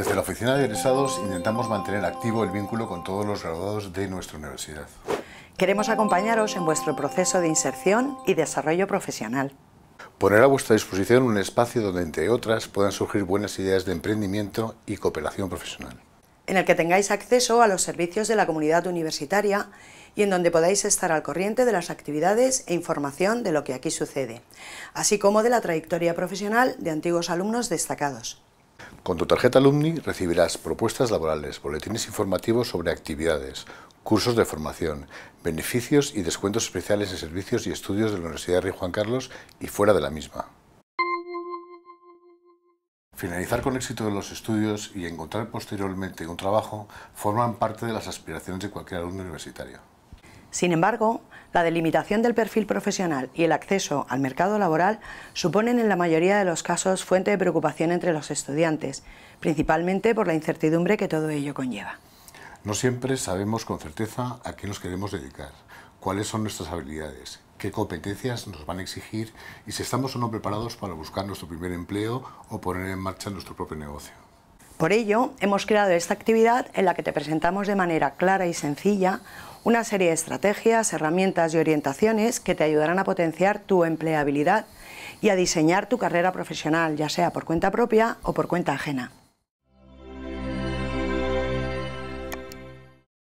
Desde la Oficina de Egresados intentamos mantener activo el vínculo con todos los graduados de nuestra universidad. Queremos acompañaros en vuestro proceso de inserción y desarrollo profesional. Poner a vuestra disposición un espacio donde, entre otras, puedan surgir buenas ideas de emprendimiento y cooperación profesional. En el que tengáis acceso a los servicios de la comunidad universitaria y en donde podáis estar al corriente de las actividades e información de lo que aquí sucede, así como de la trayectoria profesional de antiguos alumnos destacados. Con tu tarjeta alumni recibirás propuestas laborales, boletines informativos sobre actividades, cursos de formación, beneficios y descuentos especiales en servicios y estudios de la Universidad de Rey Juan Carlos y fuera de la misma. Finalizar con éxito los estudios y encontrar posteriormente un trabajo forman parte de las aspiraciones de cualquier alumno universitario. Sin embargo, la delimitación del perfil profesional y el acceso al mercado laboral suponen en la mayoría de los casos fuente de preocupación entre los estudiantes, principalmente por la incertidumbre que todo ello conlleva. No siempre sabemos con certeza a qué nos queremos dedicar, cuáles son nuestras habilidades, qué competencias nos van a exigir y si estamos o no preparados para buscar nuestro primer empleo o poner en marcha nuestro propio negocio. Por ello, hemos creado esta actividad en la que te presentamos de manera clara y sencilla una serie de estrategias, herramientas y orientaciones que te ayudarán a potenciar tu empleabilidad y a diseñar tu carrera profesional, ya sea por cuenta propia o por cuenta ajena.